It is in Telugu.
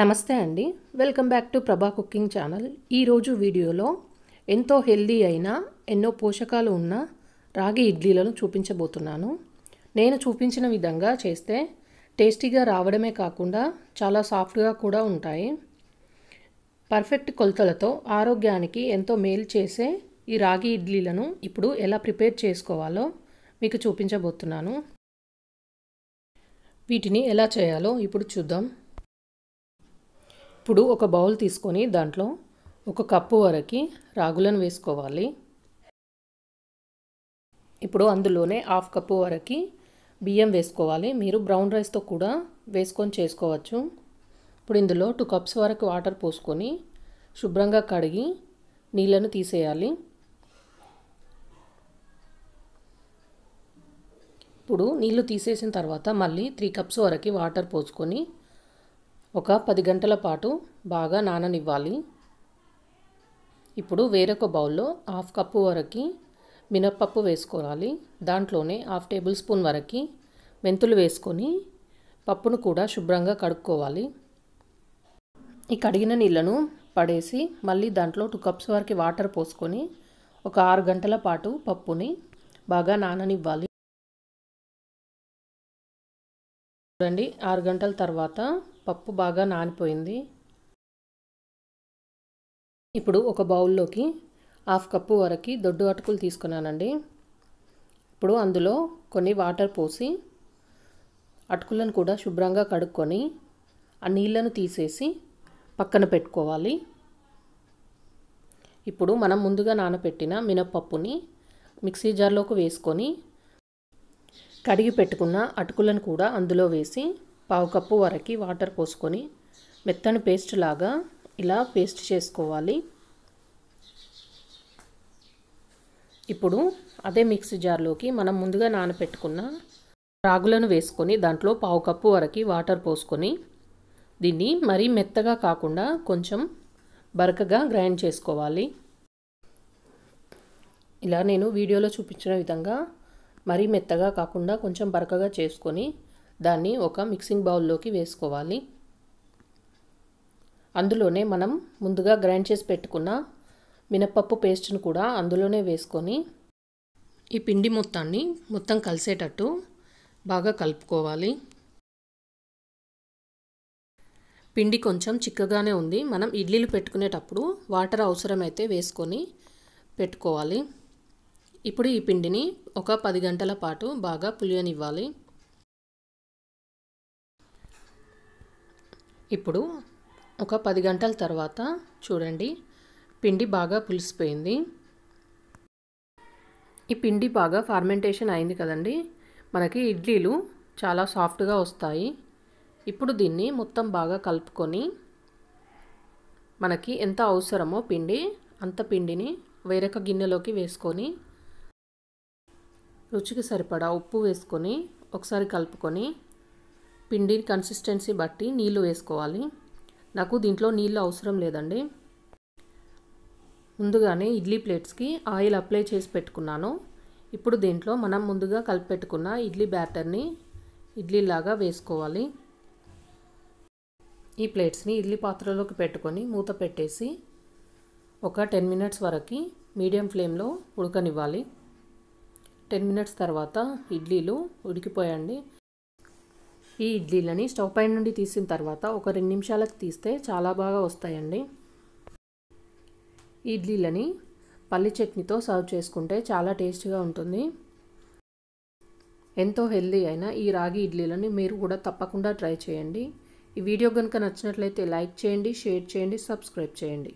నమస్తే అండి welcome back to Prabha cooking channel ఈరోజు వీడియోలో ఎంతో హెల్దీ అయినా ఎన్నో పోషకాలు ఉన్న రాగి ఇడ్లీలను చూపించబోతున్నాను నేను చూపించిన విధంగా చేస్తే టేస్టీగా రావడమే కాకుండా చాలా సాఫ్ట్గా కూడా ఉంటాయి పర్ఫెక్ట్ కొలతలతో ఆరోగ్యానికి ఎంతో మేలు చేసే ఈ రాగి ఇడ్లీలను ఇప్పుడు ఎలా ప్రిపేర్ చేసుకోవాలో మీకు చూపించబోతున్నాను వీటిని ఎలా చేయాలో ఇప్పుడు చూద్దాం ఇప్పుడు ఒక బౌల్ తీసుకొని దాంట్లో ఒక కప్పు వరకు రాగులను వేసుకోవాలి ఇప్పుడు అందులోనే హాఫ్ కప్పు వరకు బియ్యం వేసుకోవాలి మీరు బ్రౌన్ రైస్తో కూడా వేసుకొని చేసుకోవచ్చు ఇప్పుడు ఇందులో టూ కప్స్ వరకు వాటర్ పోసుకొని శుభ్రంగా కడిగి నీళ్ళను తీసేయాలి ఇప్పుడు నీళ్లు తీసేసిన తర్వాత మళ్ళీ త్రీ కప్స్ వరకు వాటర్ పోసుకొని ఒక పది గంటల పాటు బాగా నాననివ్వాలి ఇప్పుడు వేరొక బౌల్లో హాఫ్ కప్పు వరకు మినప్పప్పు వేసుకోవాలి దాంట్లోనే హాఫ్ టేబుల్ స్పూన్ వరకు మెంతులు వేసుకొని పప్పును కూడా శుభ్రంగా కడుక్కోవాలి ఈ కడిగిన నీళ్ళను పడేసి మళ్ళీ దాంట్లో టూ కప్స్ వరకు వాటర్ పోసుకొని ఒక ఆరు గంటల పాటు పప్పుని బాగా నాననివ్వాలి చూడండి ఆరు గంటల తర్వాత పప్పు బాగా నానిపోయింది ఇప్పుడు ఒక బౌల్లోకి హాఫ్ కప్పు వరకు దొడ్డు అటుకులు తీసుకున్నానండి ఇప్పుడు అందులో కొన్ని వాటర్ పోసి అటుకులను కూడా శుభ్రంగా కడుక్కొని ఆ నీళ్ళను తీసేసి పక్కన పెట్టుకోవాలి ఇప్పుడు మనం ముందుగా నానబెట్టిన మినపప్పుని మిక్సీ జార్లోకి వేసుకొని కడిగి పెట్టుకున్న అటుకులను కూడా అందులో వేసి పావు కప్పు వరకు వాటర్ పోసుకొని మెత్తని పేస్ట్ లాగా ఇలా పేస్ట్ చేసుకోవాలి ఇప్పుడు అదే మిక్సీ జార్లోకి మనం ముందుగా నానపెట్టుకున్న రాగులను వేసుకొని దాంట్లో పావు కప్పు వరకు వాటర్ పోసుకొని దీన్ని మరీ మెత్తగా కాకుండా కొంచెం బరకగా గ్రైండ్ చేసుకోవాలి ఇలా నేను వీడియోలో చూపించిన విధంగా మరీ మెత్తగా కాకుండా కొంచెం బరకగా చేసుకొని దాన్ని ఒక మిక్సింగ్ బౌల్లోకి వేసుకోవాలి అందులోనే మనం ముందుగా గ్రైండ్ చేసి పెట్టుకున్న మినప్పప్పు పేస్ట్ను కూడా అందులోనే వేసుకొని ఈ పిండి మొత్తాన్ని మొత్తం కలిసేటట్టు బాగా కలుపుకోవాలి పిండి కొంచెం చిక్కగానే ఉంది మనం ఇడ్లీలు పెట్టుకునేటప్పుడు వాటర్ అవసరమైతే వేసుకొని పెట్టుకోవాలి ఇప్పుడు ఈ పిండిని ఒక పది గంటల పాటు బాగా పులియనివ్వాలి ఇప్పుడు ఒక పది గంటల తర్వాత చూడండి పిండి బాగా పులిసిపోయింది ఈ పిండి బాగా ఫార్మెంటేషన్ అయింది కదండి మనకి ఇడ్లీలు చాలా సాఫ్ట్గా వస్తాయి ఇప్పుడు దీన్ని మొత్తం బాగా కలుపుకొని మనకి ఎంత అవసరమో పిండి అంత పిండిని వేరొక గిన్నెలోకి వేసుకొని రుచికి సరిపడా ఉప్పు వేసుకొని ఒకసారి కలుపుకొని పిండి కన్సిస్టెన్సీ బట్టి నీళ్ళు వేసుకోవాలి నాకు దీంట్లో నీళ్ళు అవసరం లేదండి ముందుగానే ఇడ్లీ ప్లేట్స్కి ఆయిల్ అప్లై చేసి పెట్టుకున్నాను ఇప్పుడు దీంట్లో మనం ముందుగా కలిపి పెట్టుకున్న ఇడ్లీ బ్యాటర్ని ఇడ్లీలాగా వేసుకోవాలి ఈ ప్లేట్స్ని ఇడ్లీ పాత్రలోకి పెట్టుకొని మూత పెట్టేసి ఒక టెన్ మినిట్స్ వరకు మీడియం ఫ్లేమ్లో ఉడకనివ్వాలి టెన్ మినిట్స్ తర్వాత ఇడ్లీలు ఉడికిపోయండి ఈ ఇడ్లీలని స్టవ్ పై నుండి తీసిన తర్వాత ఒక రెండు నిమిషాలకు తీస్తే చాలా బాగా వస్తాయండి ఇడ్లీలని పల్లి చట్నీతో సర్వ్ చేసుకుంటే చాలా టేస్టీగా ఉంటుంది ఎంతో హెల్దీ అయిన ఈ రాగి ఇడ్లీలని మీరు కూడా తప్పకుండా ట్రై చేయండి ఈ వీడియో కనుక నచ్చినట్లయితే లైక్ చేయండి షేర్ చేయండి సబ్స్క్రైబ్ చేయండి